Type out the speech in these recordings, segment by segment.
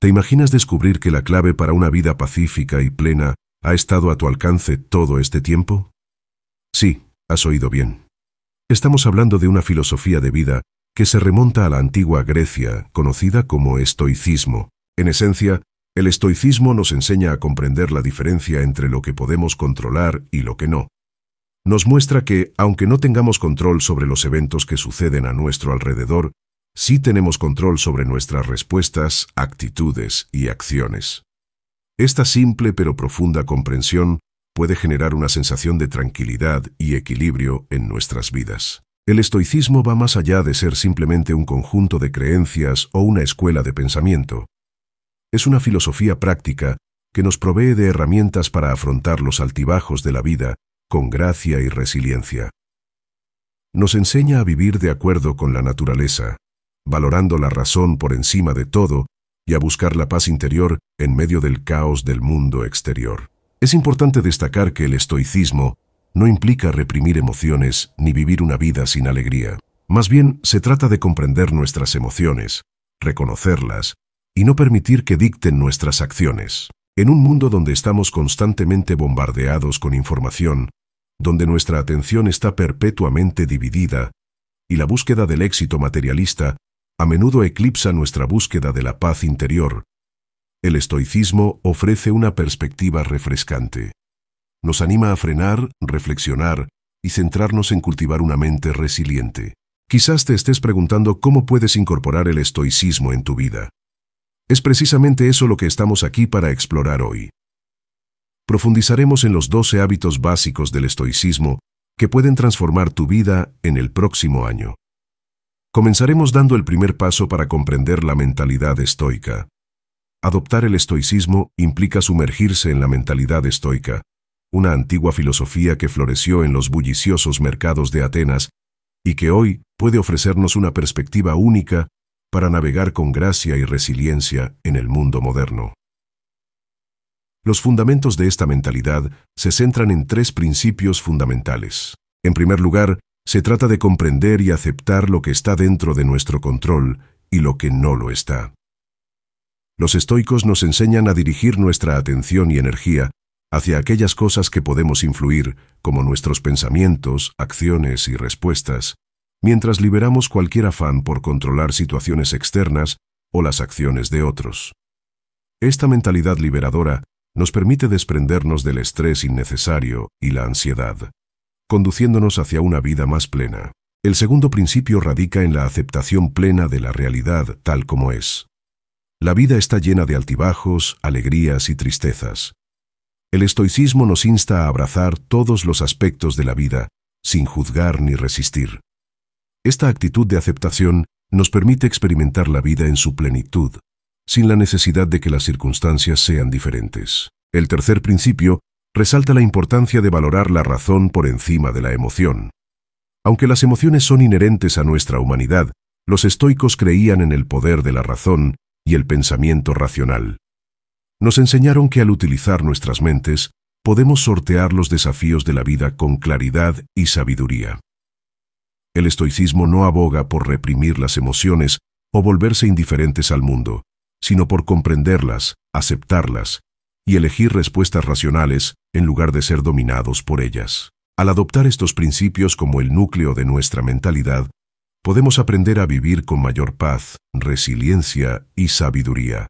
¿Te imaginas descubrir que la clave para una vida pacífica y plena ha estado a tu alcance todo este tiempo? Sí, has oído bien. Estamos hablando de una filosofía de vida que se remonta a la antigua Grecia, conocida como estoicismo. En esencia, el estoicismo nos enseña a comprender la diferencia entre lo que podemos controlar y lo que no. Nos muestra que, aunque no tengamos control sobre los eventos que suceden a nuestro alrededor, sí tenemos control sobre nuestras respuestas, actitudes y acciones. Esta simple pero profunda comprensión puede generar una sensación de tranquilidad y equilibrio en nuestras vidas. El estoicismo va más allá de ser simplemente un conjunto de creencias o una escuela de pensamiento. Es una filosofía práctica que nos provee de herramientas para afrontar los altibajos de la vida con gracia y resiliencia. Nos enseña a vivir de acuerdo con la naturaleza, valorando la razón por encima de todo y a buscar la paz interior en medio del caos del mundo exterior. Es importante destacar que el estoicismo no implica reprimir emociones ni vivir una vida sin alegría. Más bien, se trata de comprender nuestras emociones, reconocerlas y no permitir que dicten nuestras acciones. En un mundo donde estamos constantemente bombardeados con información, donde nuestra atención está perpetuamente dividida y la búsqueda del éxito materialista a menudo eclipsa nuestra búsqueda de la paz interior, el estoicismo ofrece una perspectiva refrescante. Nos anima a frenar, reflexionar y centrarnos en cultivar una mente resiliente. Quizás te estés preguntando cómo puedes incorporar el estoicismo en tu vida. Es precisamente eso lo que estamos aquí para explorar hoy. Profundizaremos en los 12 hábitos básicos del estoicismo que pueden transformar tu vida en el próximo año comenzaremos dando el primer paso para comprender la mentalidad estoica. Adoptar el estoicismo implica sumergirse en la mentalidad estoica, una antigua filosofía que floreció en los bulliciosos mercados de Atenas y que hoy puede ofrecernos una perspectiva única para navegar con gracia y resiliencia en el mundo moderno. Los fundamentos de esta mentalidad se centran en tres principios fundamentales. En primer lugar, se trata de comprender y aceptar lo que está dentro de nuestro control y lo que no lo está. Los estoicos nos enseñan a dirigir nuestra atención y energía hacia aquellas cosas que podemos influir, como nuestros pensamientos, acciones y respuestas, mientras liberamos cualquier afán por controlar situaciones externas o las acciones de otros. Esta mentalidad liberadora nos permite desprendernos del estrés innecesario y la ansiedad conduciéndonos hacia una vida más plena. El segundo principio radica en la aceptación plena de la realidad tal como es. La vida está llena de altibajos, alegrías y tristezas. El estoicismo nos insta a abrazar todos los aspectos de la vida, sin juzgar ni resistir. Esta actitud de aceptación nos permite experimentar la vida en su plenitud, sin la necesidad de que las circunstancias sean diferentes. El tercer principio resalta la importancia de valorar la razón por encima de la emoción. Aunque las emociones son inherentes a nuestra humanidad, los estoicos creían en el poder de la razón y el pensamiento racional. Nos enseñaron que al utilizar nuestras mentes, podemos sortear los desafíos de la vida con claridad y sabiduría. El estoicismo no aboga por reprimir las emociones o volverse indiferentes al mundo, sino por comprenderlas, aceptarlas y elegir respuestas racionales en lugar de ser dominados por ellas. Al adoptar estos principios como el núcleo de nuestra mentalidad, podemos aprender a vivir con mayor paz, resiliencia y sabiduría.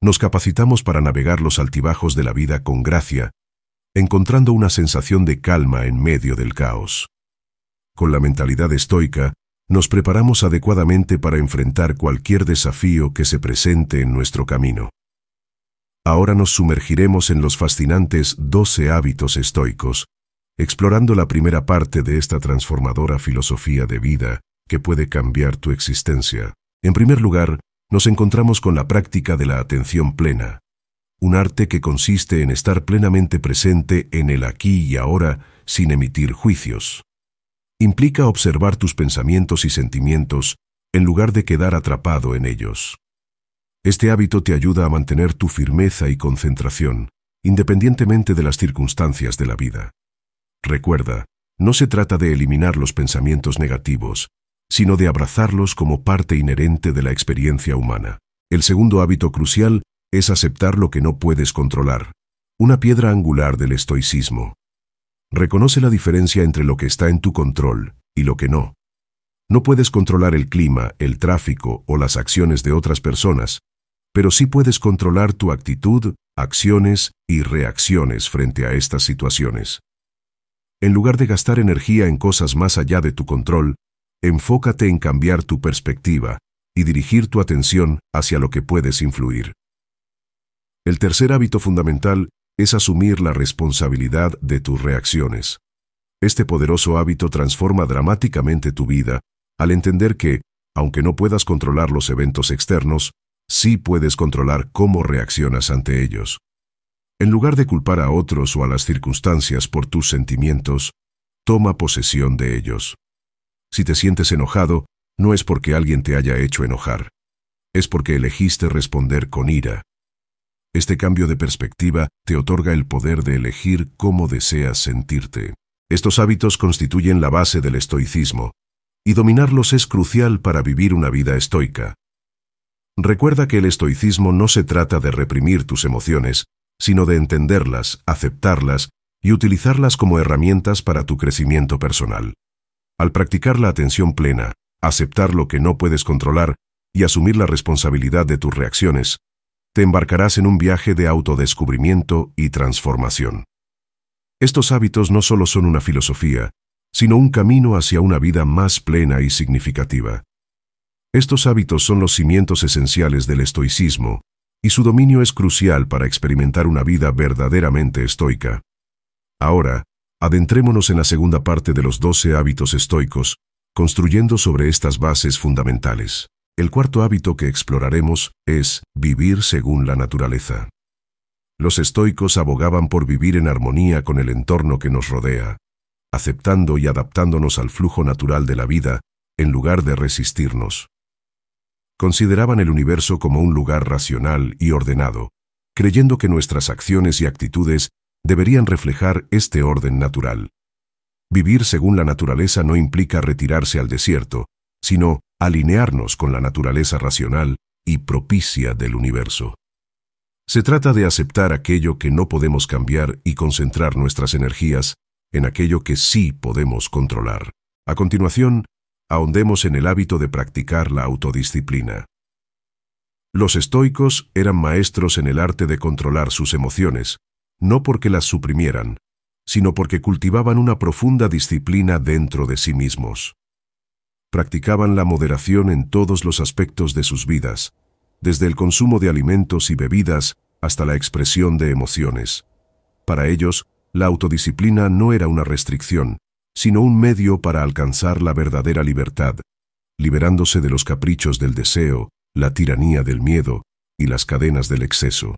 Nos capacitamos para navegar los altibajos de la vida con gracia, encontrando una sensación de calma en medio del caos. Con la mentalidad estoica, nos preparamos adecuadamente para enfrentar cualquier desafío que se presente en nuestro camino. Ahora nos sumergiremos en los fascinantes 12 hábitos estoicos, explorando la primera parte de esta transformadora filosofía de vida que puede cambiar tu existencia. En primer lugar, nos encontramos con la práctica de la atención plena, un arte que consiste en estar plenamente presente en el aquí y ahora sin emitir juicios. Implica observar tus pensamientos y sentimientos en lugar de quedar atrapado en ellos. Este hábito te ayuda a mantener tu firmeza y concentración, independientemente de las circunstancias de la vida. Recuerda, no se trata de eliminar los pensamientos negativos, sino de abrazarlos como parte inherente de la experiencia humana. El segundo hábito crucial es aceptar lo que no puedes controlar, una piedra angular del estoicismo. Reconoce la diferencia entre lo que está en tu control y lo que no. No puedes controlar el clima, el tráfico o las acciones de otras personas, pero sí puedes controlar tu actitud, acciones y reacciones frente a estas situaciones. En lugar de gastar energía en cosas más allá de tu control, enfócate en cambiar tu perspectiva y dirigir tu atención hacia lo que puedes influir. El tercer hábito fundamental es asumir la responsabilidad de tus reacciones. Este poderoso hábito transforma dramáticamente tu vida al entender que, aunque no puedas controlar los eventos externos, sí puedes controlar cómo reaccionas ante ellos. En lugar de culpar a otros o a las circunstancias por tus sentimientos, toma posesión de ellos. Si te sientes enojado, no es porque alguien te haya hecho enojar. Es porque elegiste responder con ira. Este cambio de perspectiva te otorga el poder de elegir cómo deseas sentirte. Estos hábitos constituyen la base del estoicismo, y dominarlos es crucial para vivir una vida estoica. Recuerda que el estoicismo no se trata de reprimir tus emociones, sino de entenderlas, aceptarlas y utilizarlas como herramientas para tu crecimiento personal. Al practicar la atención plena, aceptar lo que no puedes controlar y asumir la responsabilidad de tus reacciones, te embarcarás en un viaje de autodescubrimiento y transformación. Estos hábitos no solo son una filosofía, sino un camino hacia una vida más plena y significativa. Estos hábitos son los cimientos esenciales del estoicismo, y su dominio es crucial para experimentar una vida verdaderamente estoica. Ahora, adentrémonos en la segunda parte de los 12 hábitos estoicos, construyendo sobre estas bases fundamentales. El cuarto hábito que exploraremos es vivir según la naturaleza. Los estoicos abogaban por vivir en armonía con el entorno que nos rodea, aceptando y adaptándonos al flujo natural de la vida en lugar de resistirnos. Consideraban el universo como un lugar racional y ordenado, creyendo que nuestras acciones y actitudes deberían reflejar este orden natural. Vivir según la naturaleza no implica retirarse al desierto, sino alinearnos con la naturaleza racional y propicia del universo. Se trata de aceptar aquello que no podemos cambiar y concentrar nuestras energías en aquello que sí podemos controlar. A continuación, ahondemos en el hábito de practicar la autodisciplina. Los estoicos eran maestros en el arte de controlar sus emociones, no porque las suprimieran, sino porque cultivaban una profunda disciplina dentro de sí mismos. Practicaban la moderación en todos los aspectos de sus vidas, desde el consumo de alimentos y bebidas hasta la expresión de emociones. Para ellos, la autodisciplina no era una restricción, sino un medio para alcanzar la verdadera libertad, liberándose de los caprichos del deseo, la tiranía del miedo y las cadenas del exceso.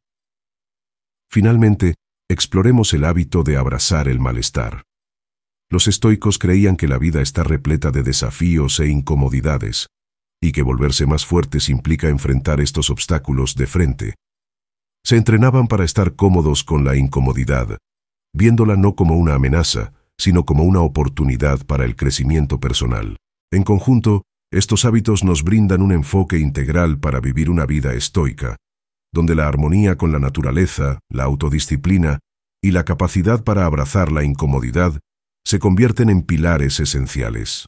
Finalmente, exploremos el hábito de abrazar el malestar. Los estoicos creían que la vida está repleta de desafíos e incomodidades, y que volverse más fuertes implica enfrentar estos obstáculos de frente. Se entrenaban para estar cómodos con la incomodidad, viéndola no como una amenaza, sino como una oportunidad para el crecimiento personal. En conjunto, estos hábitos nos brindan un enfoque integral para vivir una vida estoica, donde la armonía con la naturaleza, la autodisciplina y la capacidad para abrazar la incomodidad se convierten en pilares esenciales.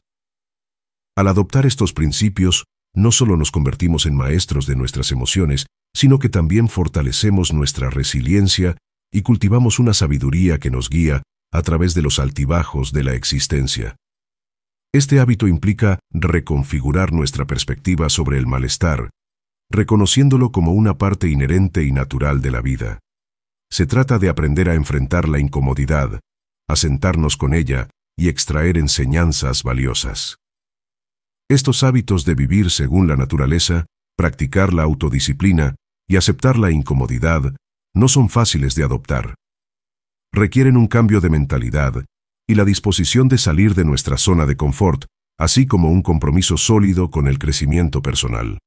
Al adoptar estos principios, no solo nos convertimos en maestros de nuestras emociones, sino que también fortalecemos nuestra resiliencia y cultivamos una sabiduría que nos guía a través de los altibajos de la existencia. Este hábito implica reconfigurar nuestra perspectiva sobre el malestar, reconociéndolo como una parte inherente y natural de la vida. Se trata de aprender a enfrentar la incomodidad, a sentarnos con ella y extraer enseñanzas valiosas. Estos hábitos de vivir según la naturaleza, practicar la autodisciplina y aceptar la incomodidad no son fáciles de adoptar requieren un cambio de mentalidad y la disposición de salir de nuestra zona de confort, así como un compromiso sólido con el crecimiento personal.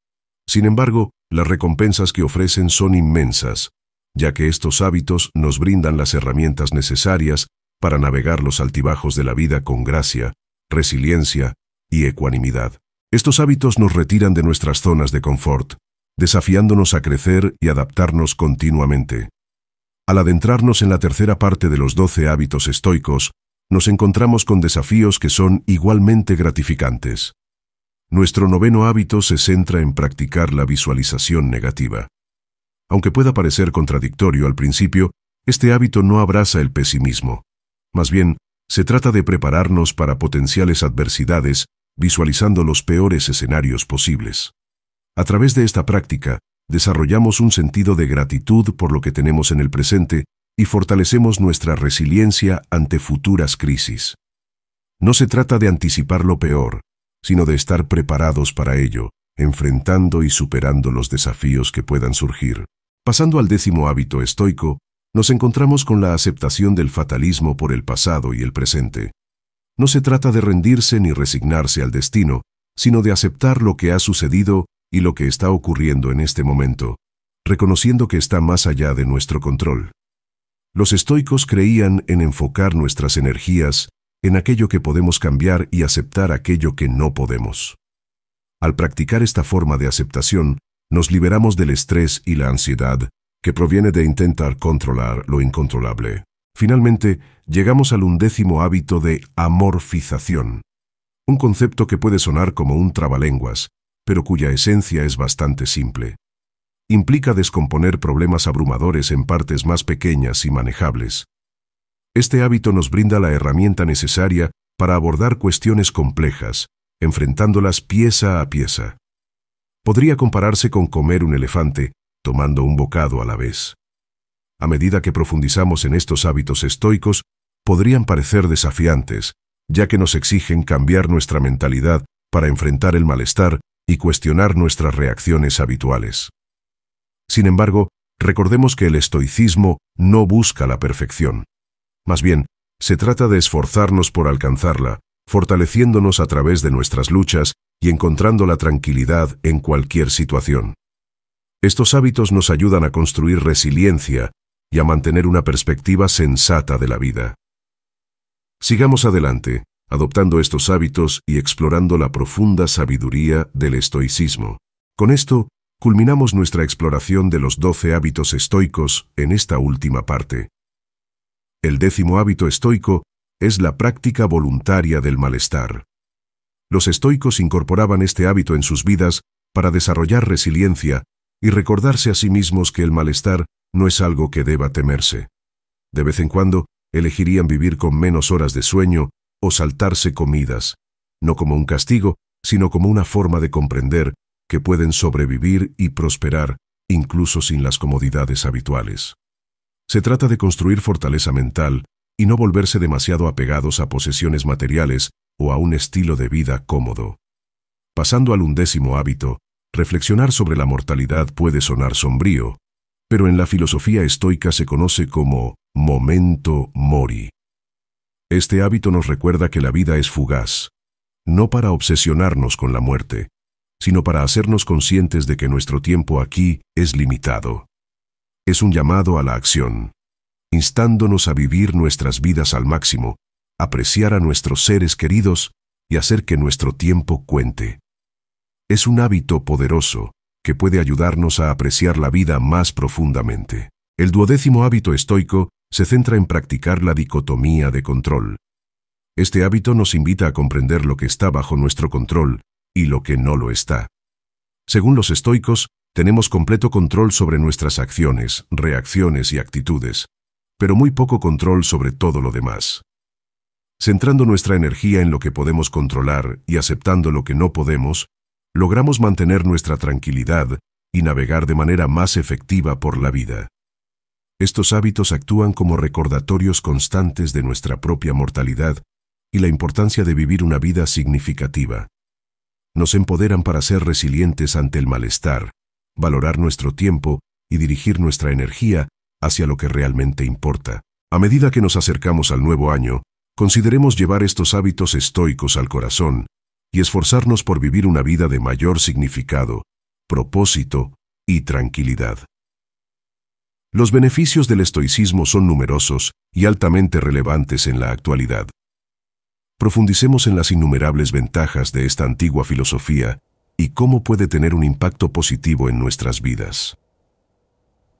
Sin embargo, las recompensas que ofrecen son inmensas, ya que estos hábitos nos brindan las herramientas necesarias para navegar los altibajos de la vida con gracia, resiliencia y ecuanimidad. Estos hábitos nos retiran de nuestras zonas de confort, desafiándonos a crecer y adaptarnos continuamente. Al adentrarnos en la tercera parte de los doce hábitos estoicos, nos encontramos con desafíos que son igualmente gratificantes. Nuestro noveno hábito se centra en practicar la visualización negativa. Aunque pueda parecer contradictorio al principio, este hábito no abraza el pesimismo. Más bien, se trata de prepararnos para potenciales adversidades, visualizando los peores escenarios posibles. A través de esta práctica, desarrollamos un sentido de gratitud por lo que tenemos en el presente y fortalecemos nuestra resiliencia ante futuras crisis. No se trata de anticipar lo peor, sino de estar preparados para ello, enfrentando y superando los desafíos que puedan surgir. Pasando al décimo hábito estoico, nos encontramos con la aceptación del fatalismo por el pasado y el presente. No se trata de rendirse ni resignarse al destino, sino de aceptar lo que ha sucedido y lo que está ocurriendo en este momento, reconociendo que está más allá de nuestro control. Los estoicos creían en enfocar nuestras energías en aquello que podemos cambiar y aceptar aquello que no podemos. Al practicar esta forma de aceptación, nos liberamos del estrés y la ansiedad que proviene de intentar controlar lo incontrolable. Finalmente, llegamos al undécimo hábito de amorfización, un concepto que puede sonar como un trabalenguas, pero cuya esencia es bastante simple. Implica descomponer problemas abrumadores en partes más pequeñas y manejables. Este hábito nos brinda la herramienta necesaria para abordar cuestiones complejas, enfrentándolas pieza a pieza. Podría compararse con comer un elefante, tomando un bocado a la vez. A medida que profundizamos en estos hábitos estoicos, podrían parecer desafiantes, ya que nos exigen cambiar nuestra mentalidad para enfrentar el malestar y cuestionar nuestras reacciones habituales. Sin embargo, recordemos que el estoicismo no busca la perfección. Más bien, se trata de esforzarnos por alcanzarla, fortaleciéndonos a través de nuestras luchas y encontrando la tranquilidad en cualquier situación. Estos hábitos nos ayudan a construir resiliencia y a mantener una perspectiva sensata de la vida. Sigamos adelante, adoptando estos hábitos y explorando la profunda sabiduría del estoicismo. Con esto, culminamos nuestra exploración de los doce hábitos estoicos en esta última parte. El décimo hábito estoico es la práctica voluntaria del malestar. Los estoicos incorporaban este hábito en sus vidas para desarrollar resiliencia y recordarse a sí mismos que el malestar no es algo que deba temerse. De vez en cuando, elegirían vivir con menos horas de sueño o saltarse comidas, no como un castigo, sino como una forma de comprender que pueden sobrevivir y prosperar incluso sin las comodidades habituales. Se trata de construir fortaleza mental y no volverse demasiado apegados a posesiones materiales o a un estilo de vida cómodo. Pasando al undécimo hábito, reflexionar sobre la mortalidad puede sonar sombrío, pero en la filosofía estoica se conoce como momento mori, este hábito nos recuerda que la vida es fugaz, no para obsesionarnos con la muerte, sino para hacernos conscientes de que nuestro tiempo aquí es limitado. Es un llamado a la acción, instándonos a vivir nuestras vidas al máximo, apreciar a nuestros seres queridos y hacer que nuestro tiempo cuente. Es un hábito poderoso que puede ayudarnos a apreciar la vida más profundamente. El duodécimo hábito estoico se centra en practicar la dicotomía de control. Este hábito nos invita a comprender lo que está bajo nuestro control y lo que no lo está. Según los estoicos, tenemos completo control sobre nuestras acciones, reacciones y actitudes, pero muy poco control sobre todo lo demás. Centrando nuestra energía en lo que podemos controlar y aceptando lo que no podemos, logramos mantener nuestra tranquilidad y navegar de manera más efectiva por la vida. Estos hábitos actúan como recordatorios constantes de nuestra propia mortalidad y la importancia de vivir una vida significativa. Nos empoderan para ser resilientes ante el malestar, valorar nuestro tiempo y dirigir nuestra energía hacia lo que realmente importa. A medida que nos acercamos al nuevo año, consideremos llevar estos hábitos estoicos al corazón y esforzarnos por vivir una vida de mayor significado, propósito y tranquilidad. Los beneficios del estoicismo son numerosos y altamente relevantes en la actualidad. Profundicemos en las innumerables ventajas de esta antigua filosofía y cómo puede tener un impacto positivo en nuestras vidas.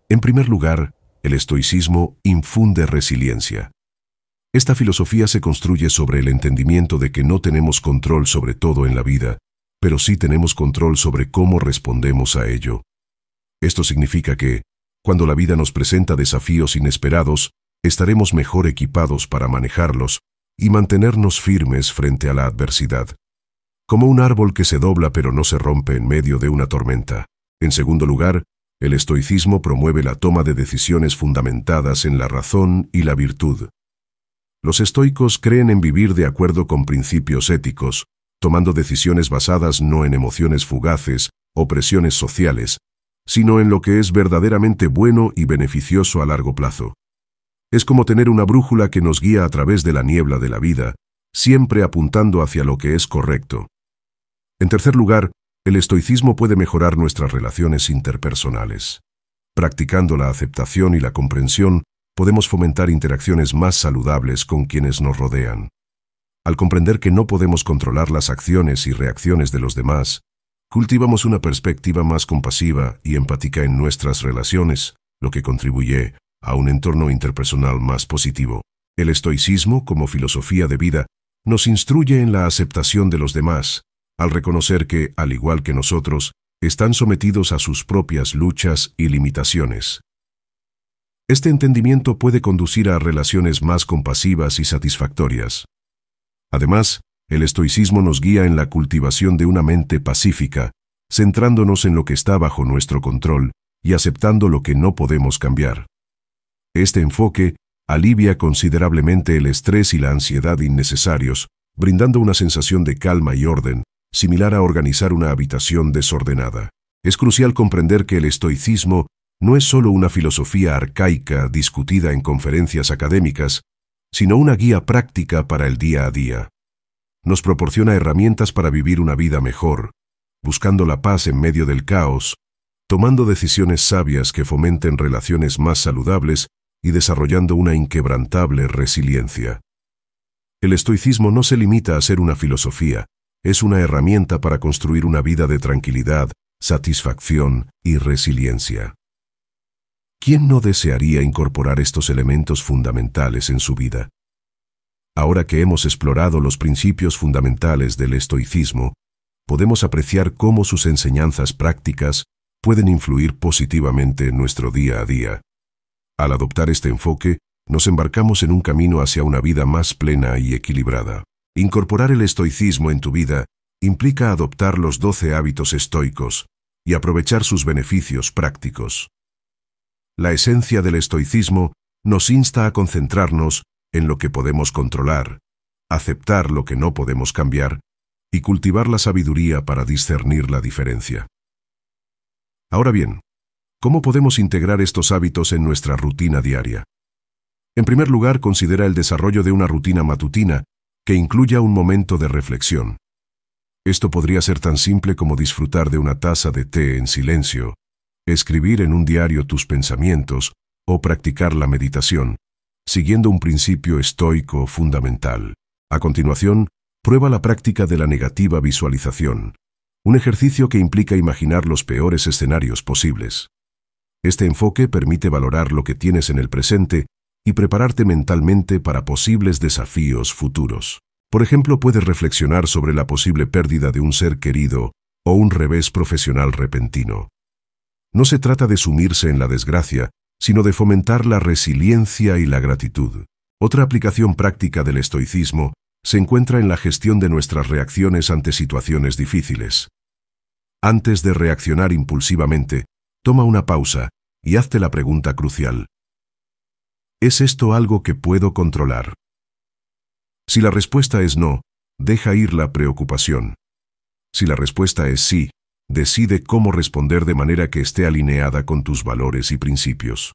En primer lugar, el estoicismo infunde resiliencia. Esta filosofía se construye sobre el entendimiento de que no tenemos control sobre todo en la vida, pero sí tenemos control sobre cómo respondemos a ello. Esto significa que, cuando la vida nos presenta desafíos inesperados, estaremos mejor equipados para manejarlos y mantenernos firmes frente a la adversidad. Como un árbol que se dobla pero no se rompe en medio de una tormenta. En segundo lugar, el estoicismo promueve la toma de decisiones fundamentadas en la razón y la virtud. Los estoicos creen en vivir de acuerdo con principios éticos, tomando decisiones basadas no en emociones fugaces o presiones sociales, sino en lo que es verdaderamente bueno y beneficioso a largo plazo. Es como tener una brújula que nos guía a través de la niebla de la vida, siempre apuntando hacia lo que es correcto. En tercer lugar, el estoicismo puede mejorar nuestras relaciones interpersonales. Practicando la aceptación y la comprensión, podemos fomentar interacciones más saludables con quienes nos rodean. Al comprender que no podemos controlar las acciones y reacciones de los demás, cultivamos una perspectiva más compasiva y empática en nuestras relaciones, lo que contribuye a un entorno interpersonal más positivo. El estoicismo, como filosofía de vida, nos instruye en la aceptación de los demás, al reconocer que, al igual que nosotros, están sometidos a sus propias luchas y limitaciones. Este entendimiento puede conducir a relaciones más compasivas y satisfactorias. Además, el estoicismo nos guía en la cultivación de una mente pacífica, centrándonos en lo que está bajo nuestro control y aceptando lo que no podemos cambiar. Este enfoque alivia considerablemente el estrés y la ansiedad innecesarios, brindando una sensación de calma y orden, similar a organizar una habitación desordenada. Es crucial comprender que el estoicismo no es solo una filosofía arcaica discutida en conferencias académicas, sino una guía práctica para el día a día nos proporciona herramientas para vivir una vida mejor, buscando la paz en medio del caos, tomando decisiones sabias que fomenten relaciones más saludables y desarrollando una inquebrantable resiliencia. El estoicismo no se limita a ser una filosofía, es una herramienta para construir una vida de tranquilidad, satisfacción y resiliencia. ¿Quién no desearía incorporar estos elementos fundamentales en su vida? Ahora que hemos explorado los principios fundamentales del estoicismo, podemos apreciar cómo sus enseñanzas prácticas pueden influir positivamente en nuestro día a día. Al adoptar este enfoque, nos embarcamos en un camino hacia una vida más plena y equilibrada. Incorporar el estoicismo en tu vida implica adoptar los doce hábitos estoicos y aprovechar sus beneficios prácticos. La esencia del estoicismo nos insta a concentrarnos en lo que podemos controlar, aceptar lo que no podemos cambiar y cultivar la sabiduría para discernir la diferencia. Ahora bien, ¿cómo podemos integrar estos hábitos en nuestra rutina diaria? En primer lugar, considera el desarrollo de una rutina matutina que incluya un momento de reflexión. Esto podría ser tan simple como disfrutar de una taza de té en silencio, escribir en un diario tus pensamientos o practicar la meditación, siguiendo un principio estoico fundamental. A continuación, prueba la práctica de la negativa visualización, un ejercicio que implica imaginar los peores escenarios posibles. Este enfoque permite valorar lo que tienes en el presente y prepararte mentalmente para posibles desafíos futuros. Por ejemplo, puedes reflexionar sobre la posible pérdida de un ser querido o un revés profesional repentino. No se trata de sumirse en la desgracia, sino de fomentar la resiliencia y la gratitud. Otra aplicación práctica del estoicismo se encuentra en la gestión de nuestras reacciones ante situaciones difíciles. Antes de reaccionar impulsivamente, toma una pausa y hazte la pregunta crucial. ¿Es esto algo que puedo controlar? Si la respuesta es no, deja ir la preocupación. Si la respuesta es sí, Decide cómo responder de manera que esté alineada con tus valores y principios.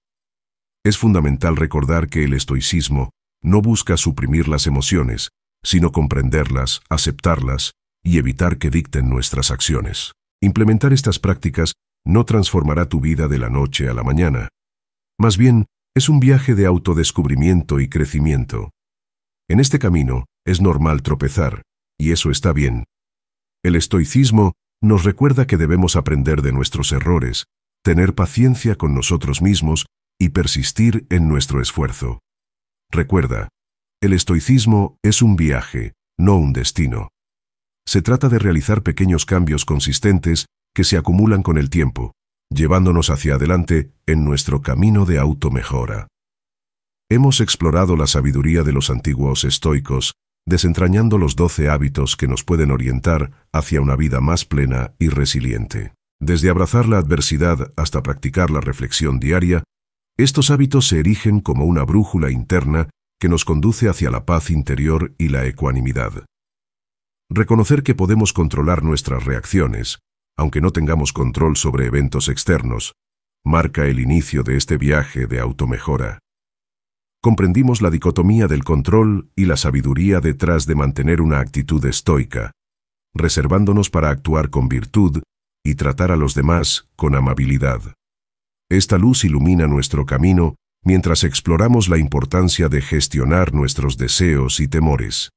Es fundamental recordar que el estoicismo no busca suprimir las emociones, sino comprenderlas, aceptarlas y evitar que dicten nuestras acciones. Implementar estas prácticas no transformará tu vida de la noche a la mañana. Más bien, es un viaje de autodescubrimiento y crecimiento. En este camino, es normal tropezar, y eso está bien. El estoicismo nos recuerda que debemos aprender de nuestros errores, tener paciencia con nosotros mismos y persistir en nuestro esfuerzo. Recuerda, el estoicismo es un viaje, no un destino. Se trata de realizar pequeños cambios consistentes que se acumulan con el tiempo, llevándonos hacia adelante en nuestro camino de automejora. Hemos explorado la sabiduría de los antiguos estoicos desentrañando los doce hábitos que nos pueden orientar hacia una vida más plena y resiliente. Desde abrazar la adversidad hasta practicar la reflexión diaria, estos hábitos se erigen como una brújula interna que nos conduce hacia la paz interior y la ecuanimidad. Reconocer que podemos controlar nuestras reacciones, aunque no tengamos control sobre eventos externos, marca el inicio de este viaje de automejora comprendimos la dicotomía del control y la sabiduría detrás de mantener una actitud estoica, reservándonos para actuar con virtud y tratar a los demás con amabilidad. Esta luz ilumina nuestro camino mientras exploramos la importancia de gestionar nuestros deseos y temores,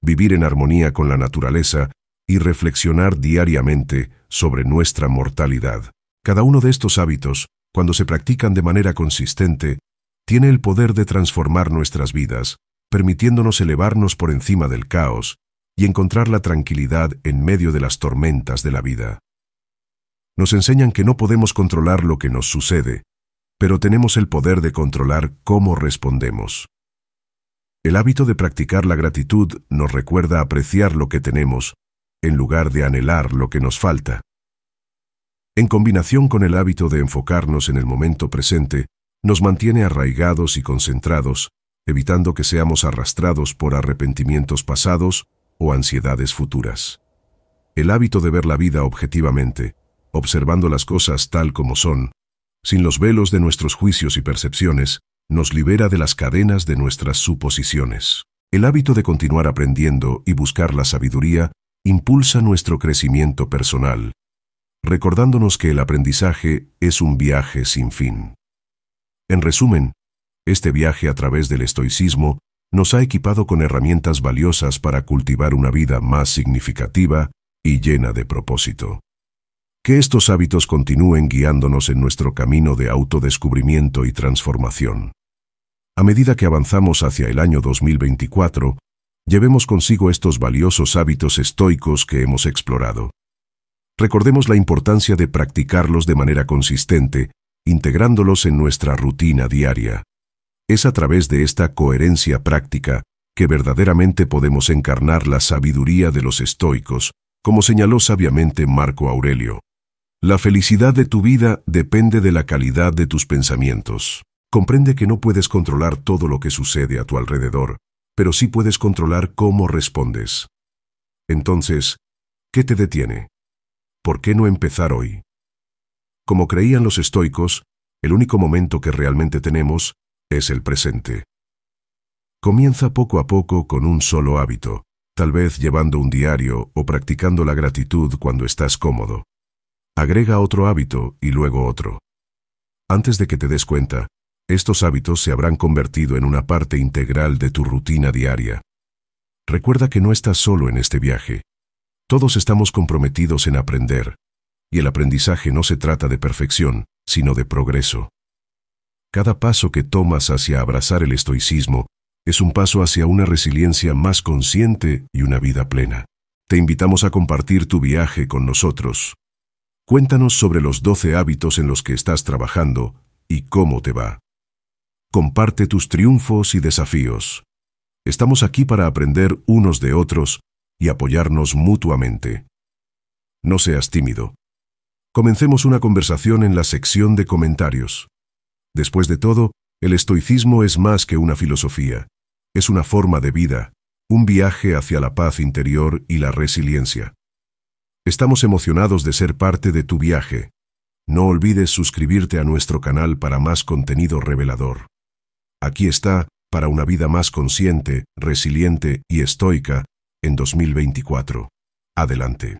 vivir en armonía con la naturaleza y reflexionar diariamente sobre nuestra mortalidad. Cada uno de estos hábitos, cuando se practican de manera consistente, tiene el poder de transformar nuestras vidas, permitiéndonos elevarnos por encima del caos y encontrar la tranquilidad en medio de las tormentas de la vida. Nos enseñan que no podemos controlar lo que nos sucede, pero tenemos el poder de controlar cómo respondemos. El hábito de practicar la gratitud nos recuerda apreciar lo que tenemos, en lugar de anhelar lo que nos falta. En combinación con el hábito de enfocarnos en el momento presente, nos mantiene arraigados y concentrados, evitando que seamos arrastrados por arrepentimientos pasados o ansiedades futuras. El hábito de ver la vida objetivamente, observando las cosas tal como son, sin los velos de nuestros juicios y percepciones, nos libera de las cadenas de nuestras suposiciones. El hábito de continuar aprendiendo y buscar la sabiduría impulsa nuestro crecimiento personal, recordándonos que el aprendizaje es un viaje sin fin. En resumen, este viaje a través del estoicismo nos ha equipado con herramientas valiosas para cultivar una vida más significativa y llena de propósito. Que estos hábitos continúen guiándonos en nuestro camino de autodescubrimiento y transformación. A medida que avanzamos hacia el año 2024, llevemos consigo estos valiosos hábitos estoicos que hemos explorado. Recordemos la importancia de practicarlos de manera consistente integrándolos en nuestra rutina diaria. Es a través de esta coherencia práctica que verdaderamente podemos encarnar la sabiduría de los estoicos, como señaló sabiamente Marco Aurelio. La felicidad de tu vida depende de la calidad de tus pensamientos. Comprende que no puedes controlar todo lo que sucede a tu alrededor, pero sí puedes controlar cómo respondes. Entonces, ¿qué te detiene? ¿Por qué no empezar hoy? Como creían los estoicos, el único momento que realmente tenemos es el presente. Comienza poco a poco con un solo hábito, tal vez llevando un diario o practicando la gratitud cuando estás cómodo. Agrega otro hábito y luego otro. Antes de que te des cuenta, estos hábitos se habrán convertido en una parte integral de tu rutina diaria. Recuerda que no estás solo en este viaje. Todos estamos comprometidos en aprender, y el aprendizaje no se trata de perfección, sino de progreso. Cada paso que tomas hacia abrazar el estoicismo es un paso hacia una resiliencia más consciente y una vida plena. Te invitamos a compartir tu viaje con nosotros. Cuéntanos sobre los 12 hábitos en los que estás trabajando y cómo te va. Comparte tus triunfos y desafíos. Estamos aquí para aprender unos de otros y apoyarnos mutuamente. No seas tímido, comencemos una conversación en la sección de comentarios. Después de todo, el estoicismo es más que una filosofía. Es una forma de vida, un viaje hacia la paz interior y la resiliencia. Estamos emocionados de ser parte de tu viaje. No olvides suscribirte a nuestro canal para más contenido revelador. Aquí está, para una vida más consciente, resiliente y estoica, en 2024. Adelante.